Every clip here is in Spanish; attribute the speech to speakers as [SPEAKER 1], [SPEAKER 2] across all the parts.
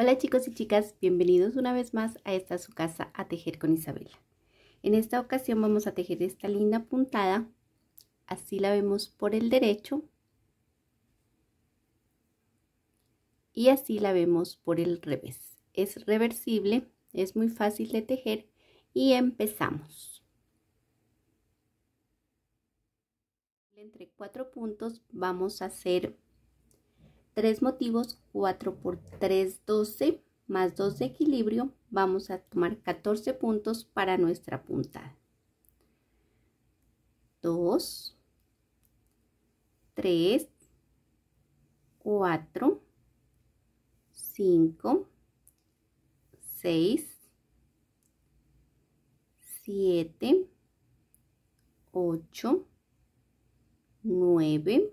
[SPEAKER 1] Hola chicos y chicas, bienvenidos una vez más a esta su casa a tejer con Isabela. En esta ocasión vamos a tejer esta linda puntada, así la vemos por el derecho y así la vemos por el revés. Es reversible, es muy fácil de tejer y empezamos. Entre cuatro puntos vamos a hacer tres motivos, 4 por 3, 12, más 2 de equilibrio, vamos a tomar 14 puntos para nuestra puntada. 2, 3, 4, 5, 6, 7, 8, 9,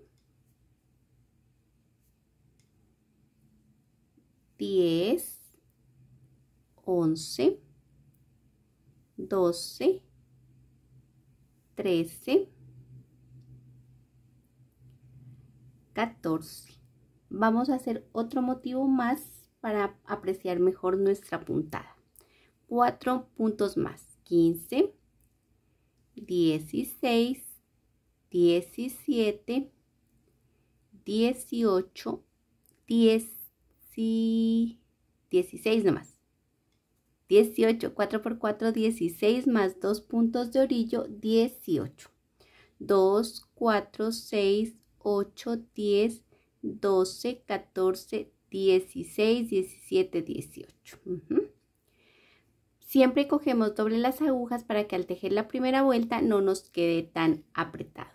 [SPEAKER 1] 10, 11, 12, 13, 14. Vamos a hacer otro motivo más para apreciar mejor nuestra puntada. 4 puntos más. 15, 16, 17, 18, 10. 16 nomás. 18, 4 por 4, 16 más 2 puntos de orillo, 18. 2, 4, 6, 8, 10, 12, 14, 16, 17, 18. Siempre cogemos doble las agujas para que al tejer la primera vuelta no nos quede tan apretado.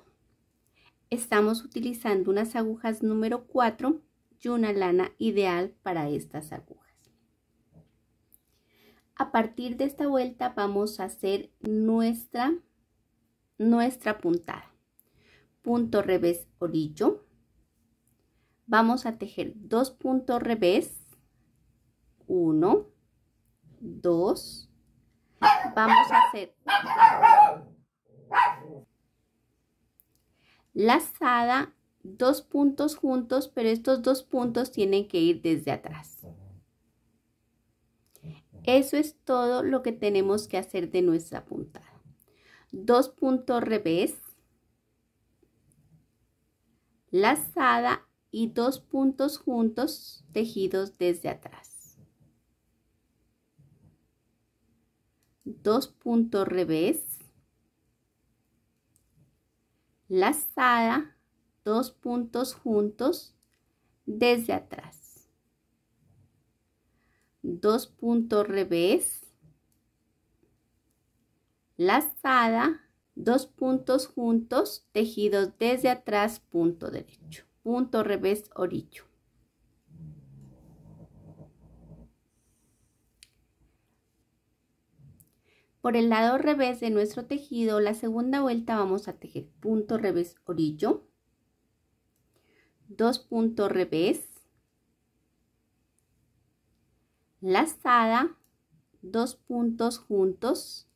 [SPEAKER 1] Estamos utilizando unas agujas número 4 y una lana ideal para estas agujas. A partir de esta vuelta vamos a hacer nuestra, nuestra puntada. Punto revés orillo. Vamos a tejer dos puntos revés. Uno, dos. Vamos a hacer lazada dos puntos juntos, pero estos dos puntos tienen que ir desde atrás. Eso es todo lo que tenemos que hacer de nuestra puntada. Dos puntos revés, lazada y dos puntos juntos tejidos desde atrás. Dos puntos revés, lazada dos puntos juntos desde atrás. Dos puntos revés. Lazada, dos puntos juntos, tejidos desde atrás, punto derecho. Punto revés, orillo. Por el lado revés de nuestro tejido, la segunda vuelta vamos a tejer punto revés orillo dos puntos revés, lazada, dos puntos juntos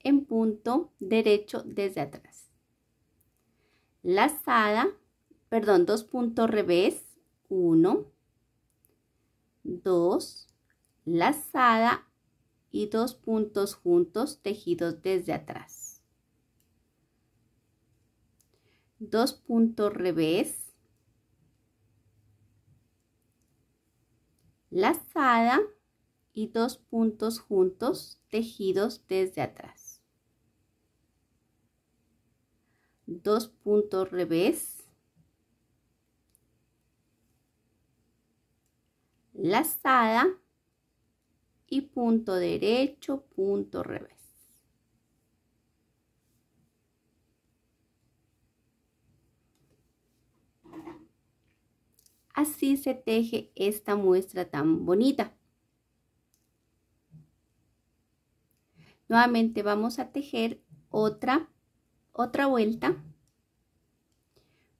[SPEAKER 1] en punto derecho desde atrás. Lazada, perdón, dos puntos revés, uno, dos, lazada y dos puntos juntos tejidos desde atrás dos puntos revés, lazada y dos puntos juntos tejidos desde atrás. Dos puntos revés, lazada y punto derecho, punto revés. Así se teje esta muestra tan bonita. Nuevamente vamos a tejer otra, otra vuelta,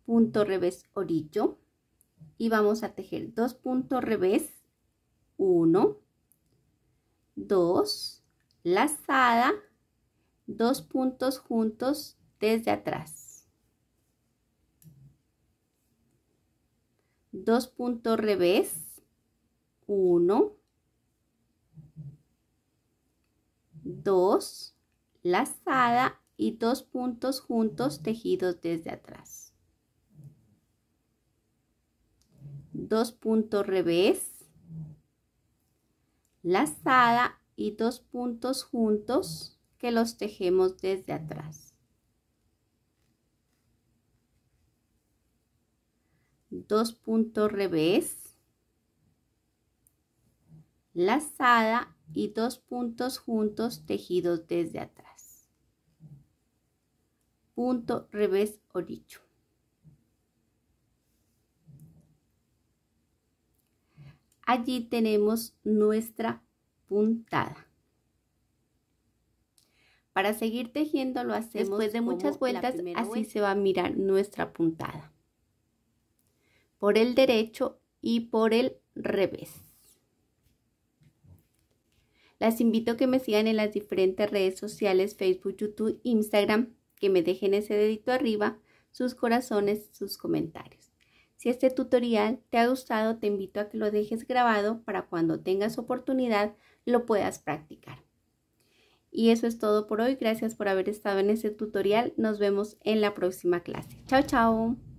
[SPEAKER 1] punto revés orillo y vamos a tejer dos puntos revés, uno, dos, lazada, dos puntos juntos desde atrás. dos puntos revés, uno, dos, lazada y dos puntos juntos tejidos desde atrás. Dos puntos revés, lazada y dos puntos juntos que los tejemos desde atrás. dos puntos revés, lazada y dos puntos juntos tejidos desde atrás. Punto revés o dicho. Allí tenemos nuestra puntada. Para seguir tejiendo lo hacemos después de muchas vueltas, así se va a mirar nuestra puntada por el derecho y por el revés. Las invito a que me sigan en las diferentes redes sociales, Facebook, YouTube, Instagram, que me dejen ese dedito arriba, sus corazones, sus comentarios. Si este tutorial te ha gustado, te invito a que lo dejes grabado para cuando tengas oportunidad lo puedas practicar. Y eso es todo por hoy. Gracias por haber estado en este tutorial. Nos vemos en la próxima clase. Chao, chao.